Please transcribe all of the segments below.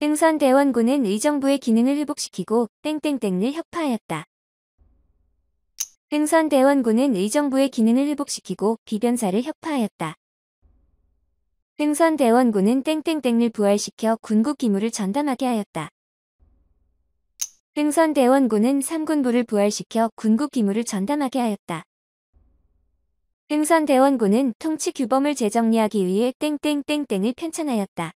흥선대원군은 의정부의 기능을 회복시키고 땡땡땡을 혁파하였다. 흥선대원군은 의정부의 기능을 회복시키고 비변사를 혁파하였다. 흥선대원군은 땡땡땡을 부활시켜 군국 기무를 전담하게 하였다. 흥선대원군은 3군부를 부활시켜 군국 기무를 전담하게 하였다. 흥선대원군은 통치 규범을 재정리하기 위해 땡땡땡땡을 편찬하였다.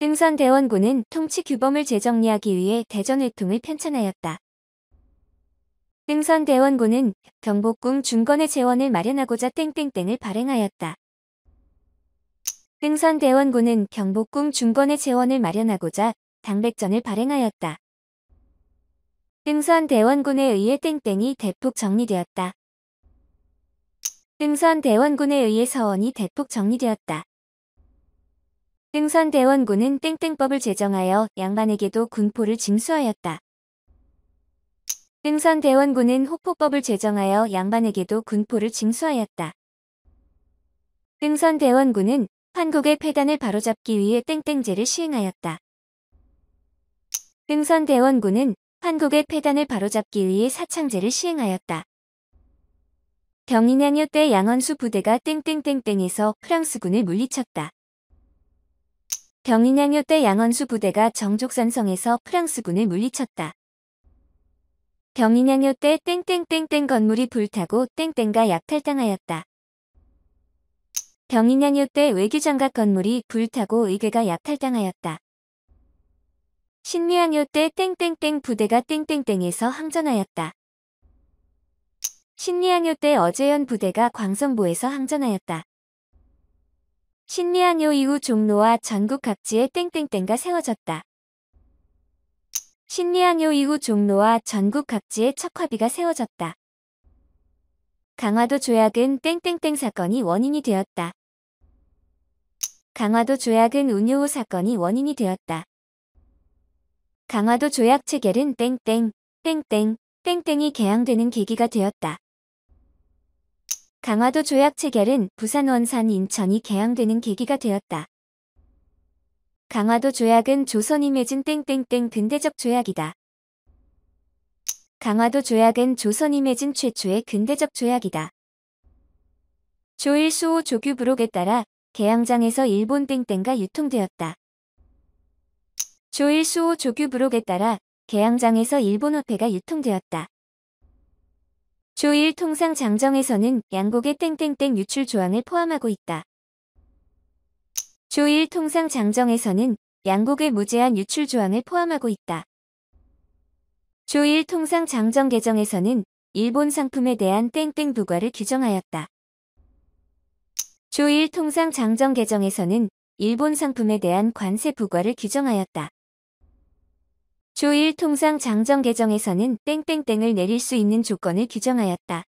흥선대원군은 통치 규범을 재정리하기 위해 대전외통을 편찬하였다. 흥선대원군은 경복궁 중건의 재원을 마련하고자 땡땡땡을 발행하였다. 흥선대원군은 경복궁 중건의 재원을 마련하고자 당백전을 발행하였다. 흥선대원군에 의해 땡땡이 대폭 정리되었다. 흥선대원군에 의해 서원이 대폭 정리되었다. 흥선대원군은 땡땡법을 제정하여 양반에게도 군포를 징수하였다. 흥선대원군은 호포법을 제정하여 양반에게도 군포를 징수하였다. 흥선대원군은 한국의 폐단을 바로잡기 위해 땡땡제를 시행하였다. 흥선대원군은 한국의 폐단을 바로잡기 위해 사창제를 시행하였다. 경인양요때 양원수 부대가 땡땡땡땡에서 프랑스군을 물리쳤다. 병인양요 때양원수 부대가 정족산성에서 프랑스군을 물리쳤다. 병인양요 때 땡땡땡땡 건물이 불타고 땡땡가 약탈당하였다. 병인양요 때 외교장각 건물이 불타고 의궤가 약탈당하였다. 신미양요 때 땡땡땡 부대가 땡땡땡에서 항전하였다. 신미양요 때어제현 부대가 광성보에서 항전하였다. 신리학요 이후 종로와 전국 각지에 땡땡땡가 세워졌다. 신리학요 이후 종로와 전국 각지에 척화비가 세워졌다. 강화도 조약은 땡땡땡 사건이 원인이 되었다. 강화도 조약은 운요호 사건이 원인이 되었다. 강화도 조약 체결은 땡땡, 땡땡, 땡땡이 개항되는 계기가 되었다. 강화도 조약 체결은 부산 원산 인천이 개항되는 계기가 되었다. 강화도 조약은 조선이 맺은 땡땡땡 근대적 조약이다. 강화도 조약은 조선이 맺은 최초의 근대적 조약이다. 조일수호 조규부록에 따라 개항장에서 일본 땡땡가 유통되었다. 조일수호 조규부록에 따라 개항장에서 일본 화폐가 유통되었다. 조일 통상 장정에서는 양곡의 땡땡땡 유출 조항을 포함하고 있다. 조일 통상 장정에서는 양곡의 무제한 유출 조항을 포함하고 있다. 조일 통상 장정 개정에서는 일본 상품에 대한 땡땡 부과를 규정하였다. 조일 통상 장정 개정에서는 일본 상품에 대한 관세 부과를 규정하였다. 조일 통상 장정 개정에서는 땡땡땡을 내릴 수 있는 조건을 규정하였다.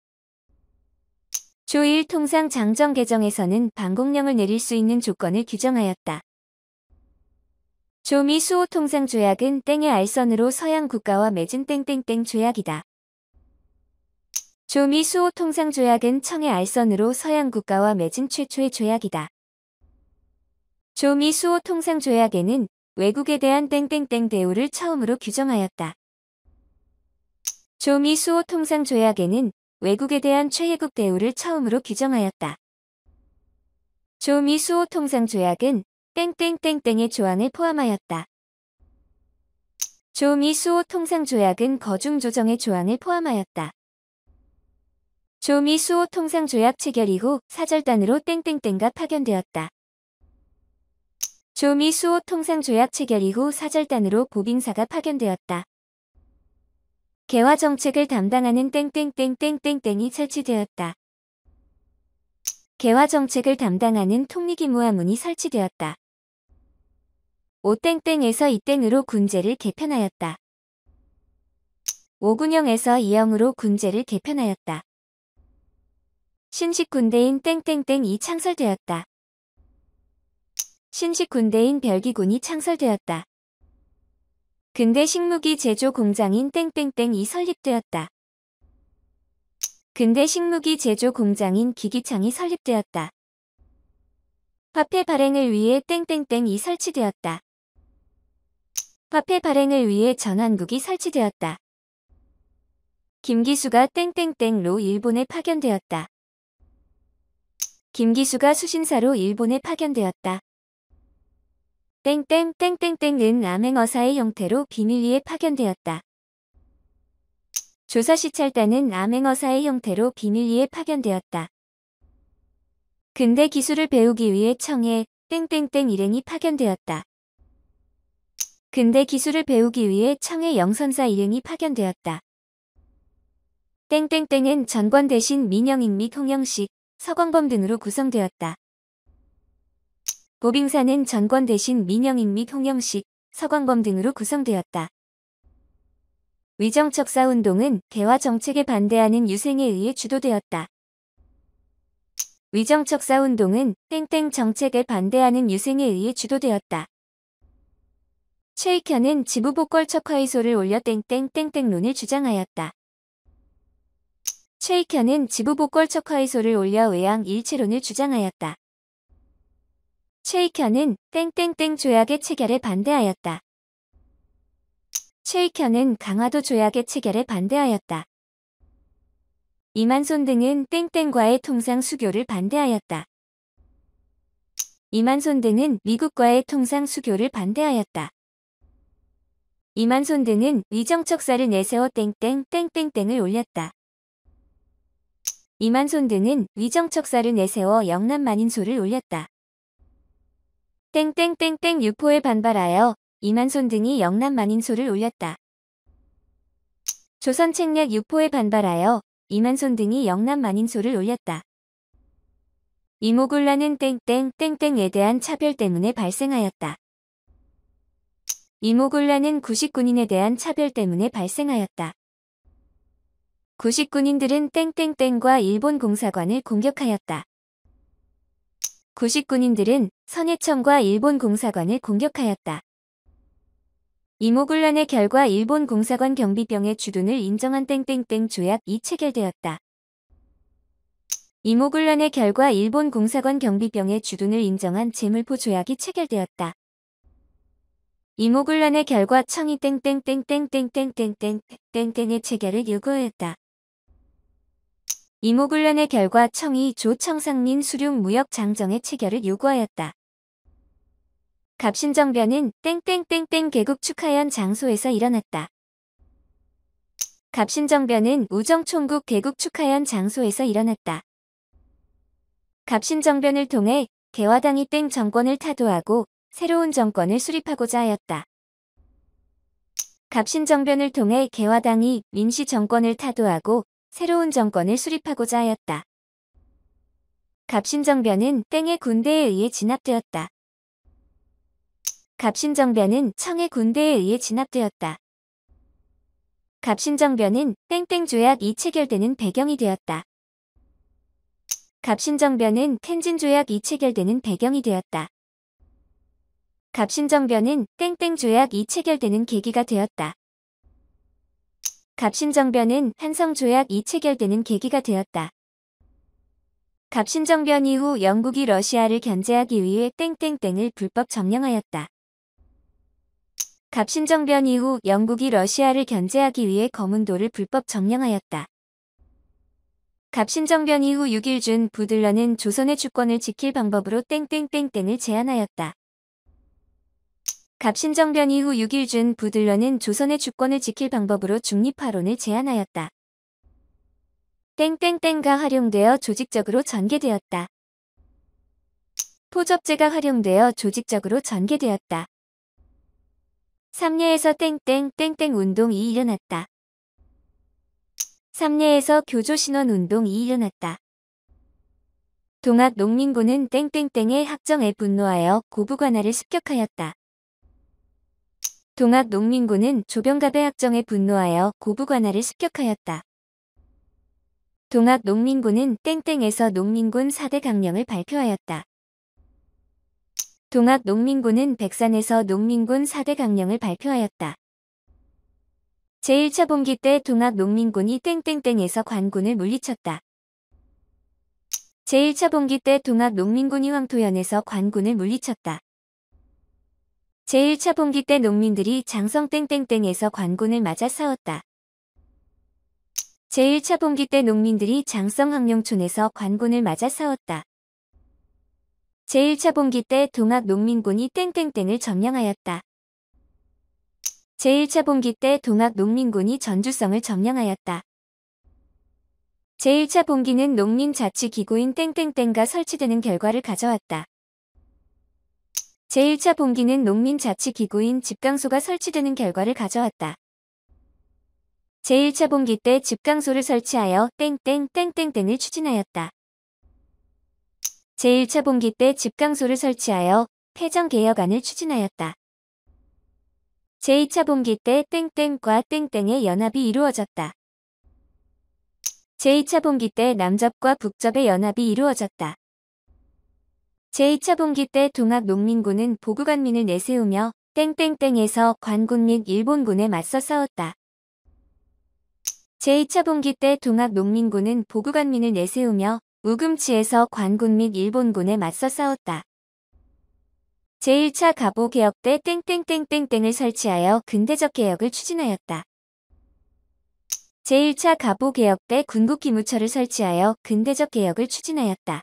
조일 통상 장정 개정에서는 방공령을 내릴 수 있는 조건을 규정하였다. 조미 수호 통상 조약은 땡의 알선으로 서양 국가와 맺은 땡땡땡 조약이다. 조미 수호 통상 조약은 청의 알선으로 서양 국가와 맺은 최초의 조약이다. 조미 수호 통상 조약에는 외국에 대한 땡땡땡 대우를 처음으로 규정하였다. 조미 수호 통상 조약에는 외국에 대한 최혜국 대우를 처음으로 규정하였다. 조미 수호 통상 조약은 땡땡땡땡의 조항을 포함하였다. 조미 수호 통상 조약은 거중 조정의 조항을 포함하였다. 조미 수호 통상 조약 체결 이후 사절단으로 땡땡땡과 파견되었다. 조미 수호 통상 조약 체결 이후 사절단으로 보빙사가 파견되었다. 개화 정책을 담당하는 땡땡땡땡땡땡이 설치되었다. 개화 정책을 담당하는 통리기무화문이 설치되었다. 오땡땡에서 이땡으로 군제를 개편하였다. 오군영에서 이영으로 군제를 개편하였다. 신식 군대인 땡땡땡이 창설되었다. 신식 군대인 별기군이 창설되었다. 근대 식무기 제조 공장인 땡땡땡이 설립되었다. 근대 식무기 제조 공장인 기기창이 설립되었다. 화폐 발행을 위해 땡땡땡이 설치되었다. 화폐 발행을 위해 전환국이 설치되었다. 김기수가 땡땡땡로 일본에 파견되었다. 김기수가 수신사로 일본에 파견되었다. 땡땡땡땡땡은 암행어사의 형태로 비밀리에 파견되었다. 조사시찰단은 암행어사의 형태로 비밀리에 파견되었다. 근대 기술을 배우기 위해 청에 땡땡땡 일행이 파견되었다. 근대 기술을 배우기 위해 청의 영선사 일행이 파견되었다. 땡땡땡은 전권 대신 민영익 및 홍영식, 서광범 등으로 구성되었다. 보빙사는 전권 대신 민영인 및 홍영식, 서광범 등으로 구성되었다. 위정척사 운동은 대화 정책에 반대하는 유생에 의해 주도되었다. 위정척사 운동은 땡땡 정책에 반대하는 유생에 의해 주도되었다. 최익현은 지부복걸 척화의소를 올려 땡땡땡땡론을 주장하였다. 최익현은 지부복걸 척화의소를 올려 외양 일체론을 주장하였다. 최익현은 땡땡땡 조약의 체결에 반대하였다. 최익현은 강화도 조약의 체결에 반대하였다. 이만손 등은 땡땡과의 통상 수교를 반대하였다. 이만손 등은 미국과의 통상 수교를 반대하였다. 이만손 등은 위정척사를 내세워 땡땡 땡땡땡을 올렸다. 이만손 등은 위정척사를 내세워 영남 만인소를 올렸다. 땡땡땡땡 유포에 반발하여 이만손 등이 영남 만인소를 올렸다. 조선 책략 유포에 반발하여 이만손 등이 영남 만인소를 올렸다. 이모굴라는 땡땡땡땡에 대한 차별 때문에 발생하였다. 이모굴라는 구식군인에 대한 차별 때문에 발생하였다. 구식군인들은 땡땡땡과 일본 공사관을 공격하였다. 구식군인들은 선해청과 일본 공사관을 공격하였다. 이모군란의 결과 일본 공사관 경비병의 주둔을 인정한 땡땡땡 조약이 체결되었다. 이모군란의 결과 일본 공사관 경비병의 주둔을 인정한 재물포 조약이 체결되었다. 이모군란의 결과 청이 땡땡땡땡땡땡땡땡땡땡의 체결을 요구했다. 이모군란의 결과 청이 조 청상민 수륙 무역 장정의 체결을 요구하였다. 갑신정변은 땡땡땡땡 계국 축하연 장소에서 일어났다. 갑신정변은 우정총국 계국 축하연 장소에서 일어났다. 갑신정변을 통해 개화당이 땡 정권을 타도하고 새로운 정권을 수립하고자 하였다. 갑신정변을 통해 개화당이 민시 정권을 타도하고 새로운 정권을 수립하고자 하였다. 갑신정변은 땡의 군대에 의해 진압되었다. 갑신정변은 청의 군대에 의해 진압되었다. 갑신정변은 땡땡 조약이 체결되는 배경이 되었다. 갑신정변은 텐진 조약이 체결되는 배경이 되었다. 갑신정변은 땡땡 조약이 체결되는 계기가 되었다. 갑신정변은 한성 조약이 체결되는 계기가 되었다. 갑신정변 이후 영국이 러시아를 견제하기 위해 땡땡땡을 불법 점령하였다. 갑신정변 이후 영국이 러시아를 견제하기 위해 검은도를 불법 점령하였다. 갑신정변 이후 6일 준 부들러는 조선의 주권을 지킬 방법으로 땡땡땡땡을 제안하였다. 갑신정변 이후 6일 준 부들러는 조선의 주권을 지킬 방법으로 중립화론을 제안하였다. 땡땡땡가 활용되어 조직적으로 전개되었다. 포접제가 활용되어 조직적으로 전개되었다. 삼례에서 땡땡 땡땡 운동이 일어났다. 삼례에서 교조신원 운동이 일어났다. 동학 농민군은 땡땡땡의 학정에 분노하여 고부관아를 습격하였다. 동학 농민군은 조병갑의 학정에 분노하여 고부관아를 습격하였다. 동학 농민군은 땡땡에서 농민군 4대 강령을 발표하였다. 동학 농민군은 백산에서 농민군 4대 강령을 발표하였다. 제1차 봉기 때 동학 농민군이 땡땡땡에서 관군을 물리쳤다. 제1차 봉기 때 동학 농민군이 황토현에서 관군을 물리쳤다. 제1차 봉기 때 농민들이 장성 땡땡땡에서 관군을 맞아 싸웠다. 제1차 봉기 때 농민들이 장성 항룡촌에서 관군을 맞아 싸웠다. 제1차 봉기 때 동학 농민군이 땡땡땡을 점령하였다. 제1차 봉기 때 동학 농민군이 전주성을 점령하였다. 제1차 봉기는 농민자치기구인 땡땡땡과 설치되는 결과를 가져왔다. 제1차 봉기는 농민자치기구인 집강소가 설치되는 결과를 가져왔다. 제1차 봉기 때 집강소를 설치하여 땡땡땡땡땡을 추진하였다. 제1차 봉기 때 집강소를 설치하여 폐정 개혁안을 추진하였다. 제2차 봉기 때 땡땡과 땡땡의 연합이 이루어졌다. 제2차 봉기 때 남접과 북접의 연합이 이루어졌다. 제2차 봉기 때 동학 농민군은 보구관민을 내세우며 땡땡땡에서 관군 및 일본군에 맞서 싸웠다. 제2차 봉기 때 동학 농민군은 보구관민을 내세우며 우금치에서 관군 및 일본군에 맞서 싸웠다. 제1차 갑오 개혁 때 땡땡땡땡땡을 설치하여 근대적 개혁을 추진하였다. 제1차 갑오 개혁 때 군국 기무처를 설치하여 근대적 개혁을 추진하였다.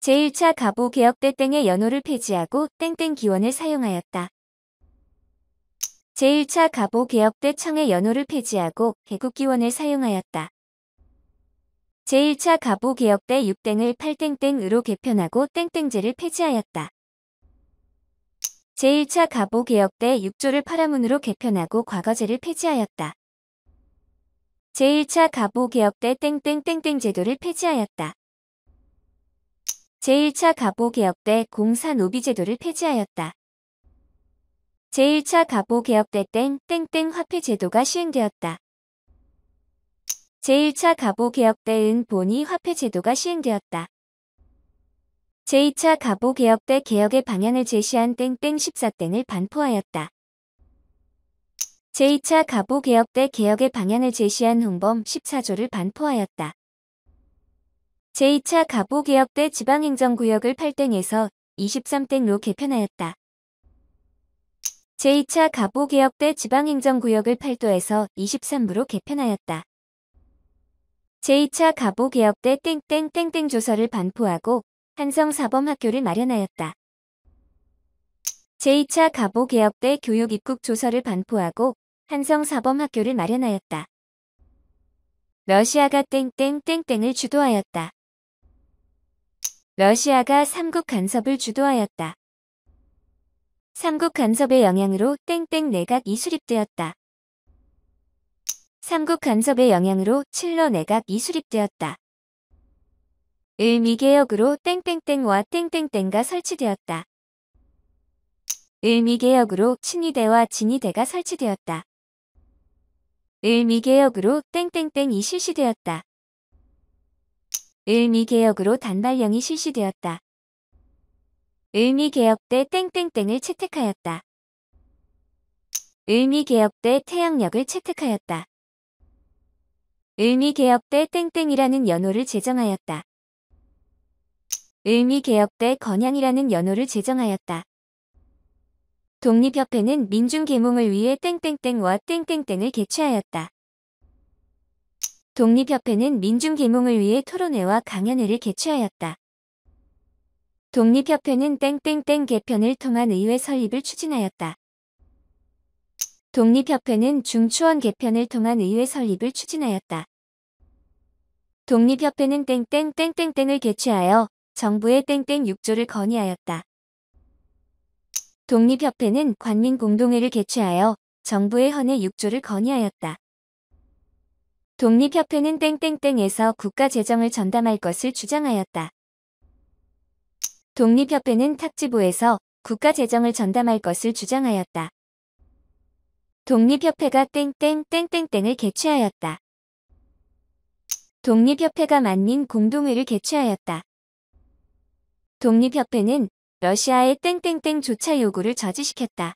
제1차 갑오 개혁 때 땡의 연호를 폐지하고 땡땡 기원을 사용하였다. 제1차 갑오 개혁 때 청의 연호를 폐지하고 개국 기원을 사용하였다. 제1차 가보개혁 때 6땡을 8땡땡으로 개편하고 땡땡제를 폐지하였다. 제1차 가보개혁 때 6조를 파라문으로 개편하고 과거제를 폐지하였다. 제1차 가보개혁 때 땡땡땡땡 제도를 폐지하였다. 제1차 가보개혁 때 공산오비제도를 폐지하였다. 제1차 가보개혁 때 땡땡땡 화폐제도가 시행되었다. 제1차 가보개혁 때 은 본이 화폐제도가 시행되었다. 제2차 가보개혁 때 개혁의 방향을 제시한 땡땡 14땡을 반포하였다. 제2차 가보개혁 때 개혁의 방향을 제시한 홍범 14조를 반포하였다. 제2차 가보개혁 때 지방행정구역을 8땡에서 23땡로 개편하였다. 제2차 가보개혁 때 지방행정구역을 8도에서 23부로 개편하였다. 제2차 가보개혁 때 땡땡땡땡 조서를 반포하고 한성사범학교를 마련하였다. 제2차 가보개혁 때 교육입국 조서를 반포하고 한성사범학교를 마련하였다. 러시아가 땡땡땡땡을 주도하였다. 러시아가 삼국 간섭을 주도하였다. 삼국 간섭의 영향으로 땡땡 내각이 수립되었다. 삼국 간섭의 영향으로 칠러 내각이 수립되었다. 을미개혁으로 땡땡땡과 땡땡땡가 설치되었다. 을미개혁으로 친위대와 진위대가 설치되었다. 을미개혁으로 땡땡땡이 실시되었다. 을미개혁으로 단발령이 실시되었다. 을미개혁 때 땡땡땡을 채택하였다. 을미개혁 때 태양력을 채택하였다. 을미개혁 때 땡땡이라는 연호를 제정하였다. 을미개혁 때 건양이라는 연호를 제정하였다. 독립협회는 민중계몽을 위해 땡땡땡과 땡땡땡을 개최하였다. 독립협회는 민중계몽을 위해 토론회와 강연회를 개최하였다. 독립협회는 땡땡땡 개편을 통한 의회 설립을 추진하였다. 독립협회는 중추원 개편을 통한 의회 설립을 추진하였다. 독립협회는 땡땡땡땡땡을 개최하여 정부의 땡땡 6조를 건의하였다. 독립협회는 관민공동회를 개최하여 정부의 헌의 6조를 건의하였다. 독립협회는 땡땡땡에서 국가재정을 전담할 것을 주장하였다. 독립협회는 탁지부에서 국가재정을 전담할 것을 주장하였다. 독립협회가 땡땡땡땡땡을 개최하였다. 독립협회가 만민 공동회를 개최하였다. 독립협회는 러시아의 땡땡땡조차 요구를 저지시켰다.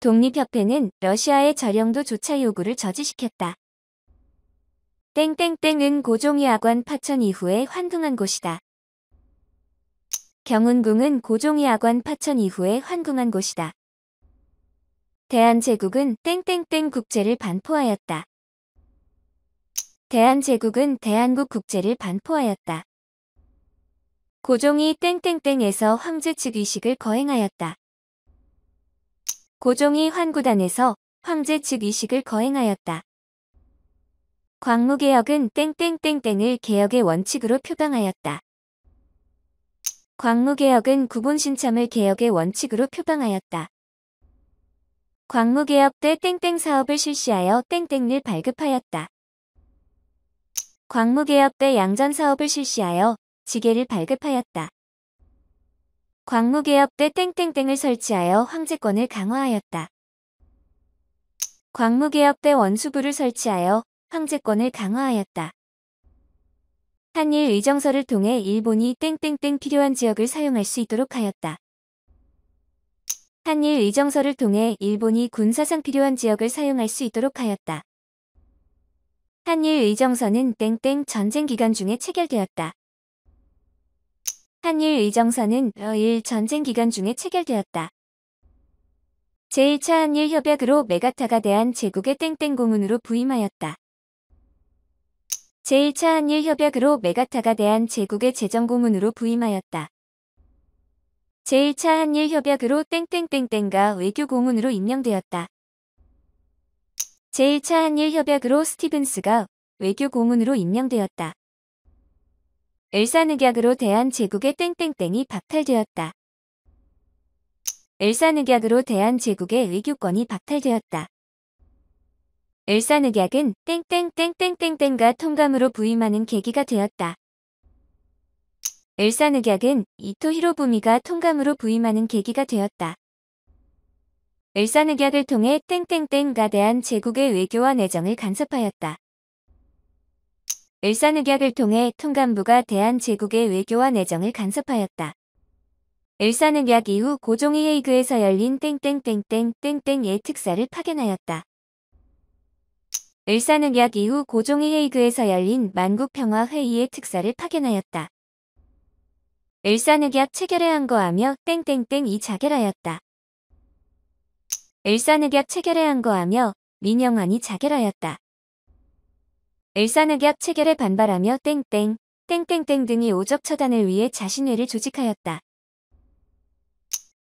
독립협회는 러시아의 저령도조차 요구를 저지시켰다. 땡땡땡은 고종의학원 파천 이후에 환궁한 곳이다. 경운궁은 고종의학원 파천 이후에 환궁한 곳이다. 대한제국은 땡땡땡 국제를 반포하였다. 대한제국은 대한국 국제를 반포하였다. 고종이 땡땡땡에서 황제 즉위식을 거행하였다. 고종이 환구단에서 황제 즉위식을 거행하였다. 광무개혁은 땡땡땡땡을 개혁의 원칙으로 표방하였다. 광무개혁은 구분신참을 개혁의 원칙으로 표방하였다. 광무개혁 때 땡땡 사업을 실시하여 땡땡을 발급하였다. 광무개혁 때 양전 사업을 실시하여 지게를 발급하였다. 광무개혁 때 땡땡땡을 설치하여 황제권을 강화하였다. 광무개혁 때 원수부를 설치하여 황제권을 강화하였다. 한일 의정서를 통해 일본이 땡땡땡 필요한 지역을 사용할 수 있도록 하였다. 한일 의정서를 통해 일본이 군사상 필요한 지역을 사용할 수 있도록 하였다. 한일 의정서는 땡땡 전쟁 기간 중에 체결되었다. 한일 의정서는 러일 전쟁 기간 중에 체결되었다. 제1차 한일 협약으로 메가타가 대한 제국의 땡땡 고문으로 부임하였다. 제1차 한일 협약으로 메가타가 대한 제국의 재정 고문으로 부임하였다. 제1차 한일 협약으로 땡땡땡땡과 외교 고문으로 임명되었다. 제1차 한일 협약으로 스티븐스가 외교 고문으로 임명되었다. 엘사늑약으로 대한 제국의 땡땡땡이 박탈되었다. 엘사늑약으로 대한 제국의 외교권이 박탈되었다. 엘사늑약은 땡땡땡땡땡땡과 통감으로 부임하는 계기가 되었다. 엘산 늑약은 이토 히로부미가 통감으로 부임하는 계기가 되었다. 엘산 늑약을 통해 땡땡땡가 대한 제국의 외교와 내정을 간섭하였다. 엘산 늑약을 통해 통감부가 대한 제국의 외교와 내정을 간섭하였다. 엘산 늑약 이후 고종이 헤이그에서 열린 땡땡땡땡땡땡의 특사를 파견하였다. 엘산 늑약 이후 고종이 헤이그에서 열린 만국평화회의의 특사를 파견하였다. 엘사늑약 체결해한 거하며 땡땡땡 이 자결하였다. 엘사늑약 체결해한 거하며 민영환이 자결하였다. 엘사늑약 체결에 반발하며 땡땡 땡땡땡 등이 오적 처단을 위해 자신회를 조직하였다.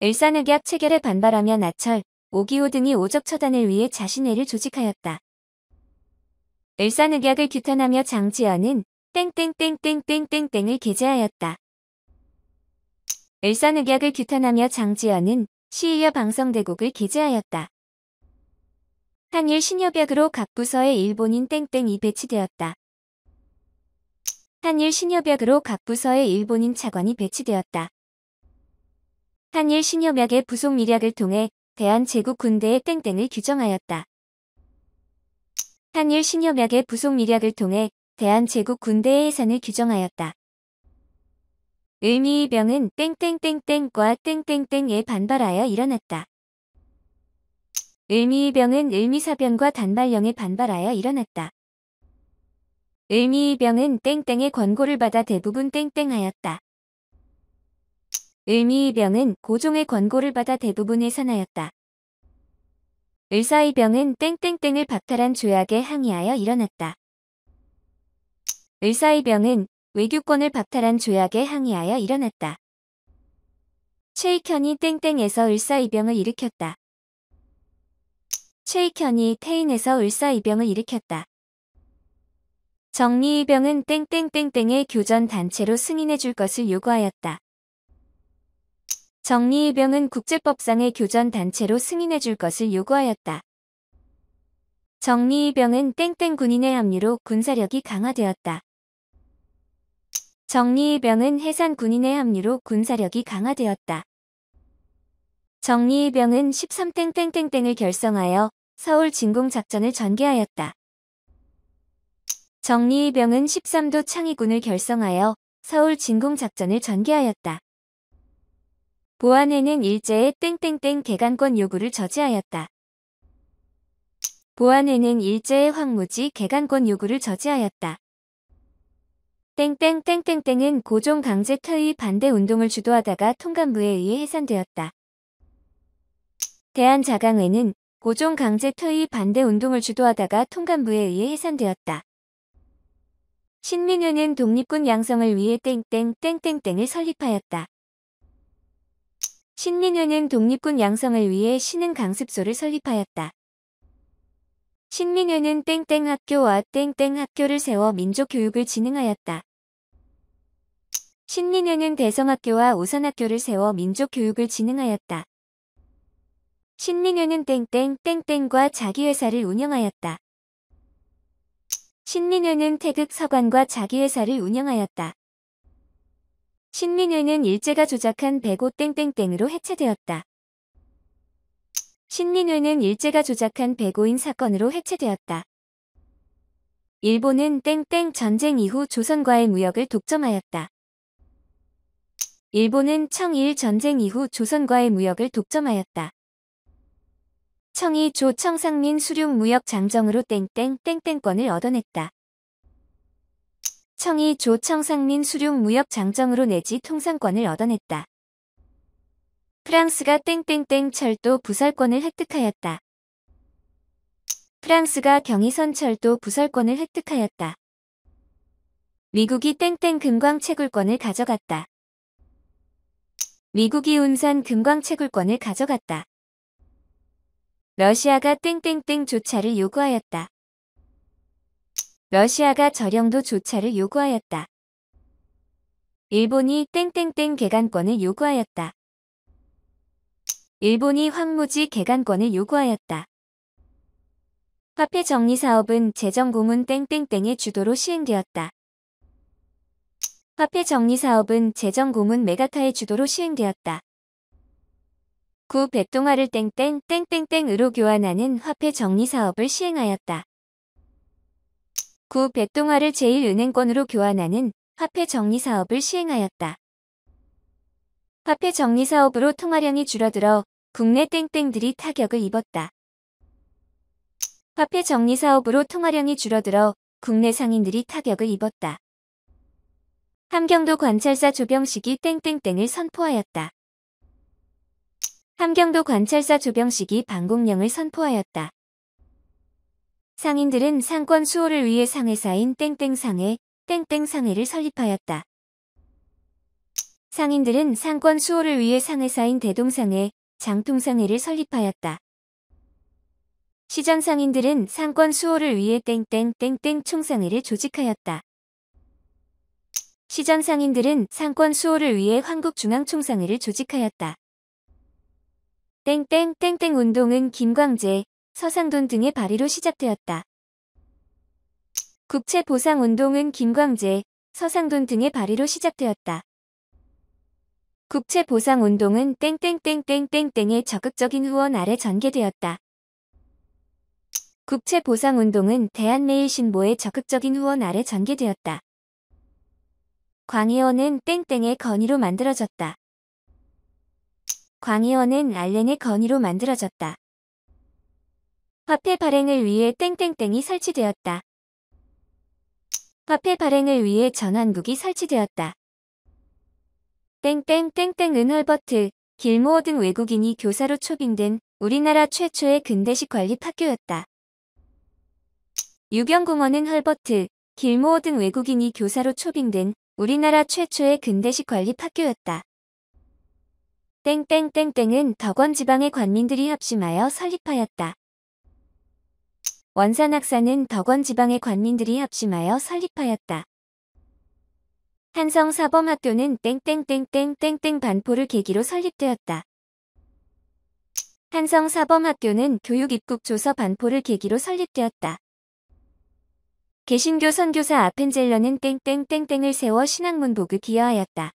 엘사늑약 체결에 반발하며 나철 오기호 등이 오적 처단을 위해 자신회를 조직하였다. 엘사늑약을 규탄하며 장지연은 땡 땡땡땡땡땡땡을 게재하였다. 을사늑약을 규탄하며 장지연은 시의와 방성대국을 기재하였다. 한일 신협약으로 각 부서에 일본인 땡땡이 배치되었다. 한일 신협약으로 각 부서에 일본인 차관이 배치되었다. 한일 신협약의 부속 미략을 통해 대한제국 군대의 땡땡을 규정하였다. 한일 신협약의 부속 미략을 통해 대한제국 군대의 해산을 규정하였다. 을미의병은 땡땡땡땡과 땡땡땡에 반발하여 일어났다. 을미의병은 을미사병과 단발령에 반발하여 일어났다. 을미의병은 땡땡의 권고를 받아 대부분 땡땡하였다. 을미의병은 고종의 권고를 받아 대부분 해산하였다. 을사의병은 땡땡땡을 박탈한 조약에 항의하여 일어났다. 을사의병은 외교권을 박탈한 조약에 항의하여 일어났다. 최익현이 땡땡에서 을사이병을 일으켰다. 최익현이 태인에서 을사이병을 일으켰다. 정리이병은 땡땡땡땡의 교전단체로 승인해줄 것을 요구하였다. 정리이병은 국제법상의 교전단체로 승인해줄 것을 요구하였다. 정리이병은 땡땡 군인의 합류로 군사력이 강화되었다. 정리병은 의 해산 군인의 합류로 군사력이 강화되었다. 정리병은 의 13땡땡땡땡을 결성하여 서울 진공작전을 전개하였다. 정리병은 의 13도 창의군을 결성하여 서울 진공작전을 전개하였다. 보안에는 일제의 땡땡땡 개간권 요구를 저지하였다. 보안에는 일제의 황무지 개간권 요구를 저지하였다. 땡땡땡땡땡은 고종 강제 퇴위 반대 운동을 주도하다가 통감부에 의해 해산되었다. 대한자강회는 고종 강제 퇴위 반대 운동을 주도하다가 통감부에 의해 해산되었다. 신민회는 독립군 양성을 위해 땡땡땡땡땡을 설립하였다. 신민회는 독립군 양성을 위해 신흥 강습소를 설립하였다. 신민회는 땡땡학교와 땡땡학교를 세워 민족교육을 진행하였다. 신림은은 대성학교와 오선학교를 세워 민족교육을 진행하였다 신림은은 땡땡 땡땡과 자기 회사를 운영하였다. 신림은은 태극 서관과 자기 회사를 운영하였다. 신림은은 일제가 조작한 배고 땡땡땡으로 해체되었다. 신민회는 일제가 조작한 배고인 사건으로 해체되었다. 일본은 땡땡 전쟁 이후 조선과의 무역을 독점하였다. 일본은 청일 전쟁 이후 조선과의 무역을 독점하였다. 청이 조 청상민 수륙 무역 장정으로 땡땡 땡땡권을 얻어냈다. 청이 조 청상민 수륙 무역 장정으로 내지 통상권을 얻어냈다. 프랑스가 땡땡땡 철도 부설권을 획득하였다. 프랑스가 경의선 철도 부설권을 획득하였다. 미국이 땡땡 금광 채굴권을 가져갔다. 미국이 운산 금광채굴권을 가져갔다. 러시아가 땡땡땡 조차를 요구하였다. 러시아가 저령도 조차를 요구하였다. 일본이 땡땡땡 개간권을 요구하였다. 일본이 황무지 개간권을 요구하였다. 화폐 정리 사업은 재정 고문 땡땡땡의 주도로 시행되었다. 화폐 정리 사업은 재정 고문 메가타의 주도로 시행되었다. 구 백동화를 땡땡 땡땡땡으로 교환하는 화폐 정리 사업을 시행하였다. 구 백동화를 제1은행권으로 교환하는 화폐 정리 사업을 시행하였다. 화폐 정리 사업으로 통화량이 줄어들어 국내 땡땡들이 타격을 입었다. 화폐 정리 사업으로 통화량이 줄어들어 국내 상인들이 타격을 입었다. 함경도 관찰사 조병식이 땡땡땡을 선포하였다. 함경도 관찰사 조병식이 방공령을 선포하였다. 상인들은 상권 수호를 위해 상회사인 땡땡상회, 땡땡상회를 설립하였다. 상인들은 상권 수호를 위해 상회사인 대동상회, 장통상회를 설립하였다. 시전 상인들은 상권 수호를 위해 땡땡땡땡 총상회를 조직하였다. 시장 상인들은 상권 수호를 위해 한국중앙총상회를 조직하였다. 땡땡땡땡 운동은 김광재, 서상돈 등의 발의로 시작되었다. 국채 보상 운동은 김광재, 서상돈 등의 발의로 시작되었다. 국채 보상 운동은 땡땡땡땡땡땡의 적극적인 후원 아래 전개되었다. 국채 보상 운동은 대한매일신보의 적극적인 후원 아래 전개되었다. 광희원은 땡땡의 건의로 만들어졌다. 광희원은 알렌의 건의로 만들어졌다. 화폐 발행을 위해 땡땡땡이 설치되었다. 화폐 발행을 위해 전환국이 설치되었다. 땡땡땡땡은 헐버트, 길모어 등 외국인이 교사로 초빙된 우리나라 최초의 근대식 관립 학교였다. 유경공원은 헐버트, 길모어 등 외국인이 교사로 초빙된 우리나라 최초의 근대식 관립 학교였다. 땡땡땡땡은 덕원 지방의 관민들이 합심하여 설립하였다. 원산학사는 덕원 지방의 관민들이 합심하여 설립하였다. 한성사범학교는 땡땡땡땡땡땡 반포를 계기로 설립되었다. 한성사범학교는 교육입국조서 반포를 계기로 설립되었다. 개신교 선교사 아펜젤러는 땡땡땡땡을 세워 신학문복을 기여하였다.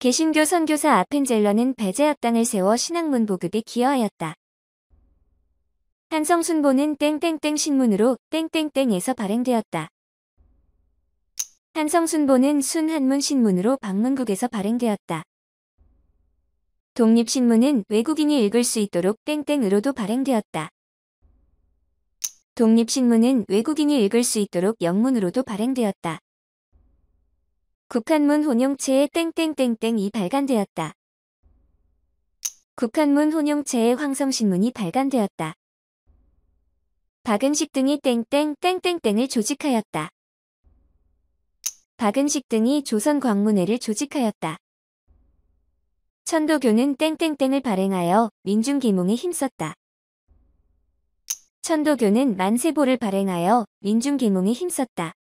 개신교 선교사 아펜젤러는 배제합당을 세워 신학문 보급에 기여하였다. 한성순보는 땡땡땡 신문으로 땡땡땡에서 발행되었다. 한성순보는 순한문 신문으로 방문국에서 발행되었다. 독립신문은 외국인이 읽을 수 있도록 땡땡으로도 발행되었다. 독립신문은 외국인이 읽을 수 있도록 영문으로도 발행되었다. 국한문 혼용체의 땡땡땡땡이 발간되었다. 국한문 혼용체의 황성신문이 발간되었다. 박은식 등이 땡땡땡땡땡을 조직하였다. 박은식 등이 조선 광문회를 조직하였다. 천도교는 땡땡땡을 발행하여 민중기몽에 힘썼다. 천도교는 만세보를 발행하여 민중계몽에 힘썼다.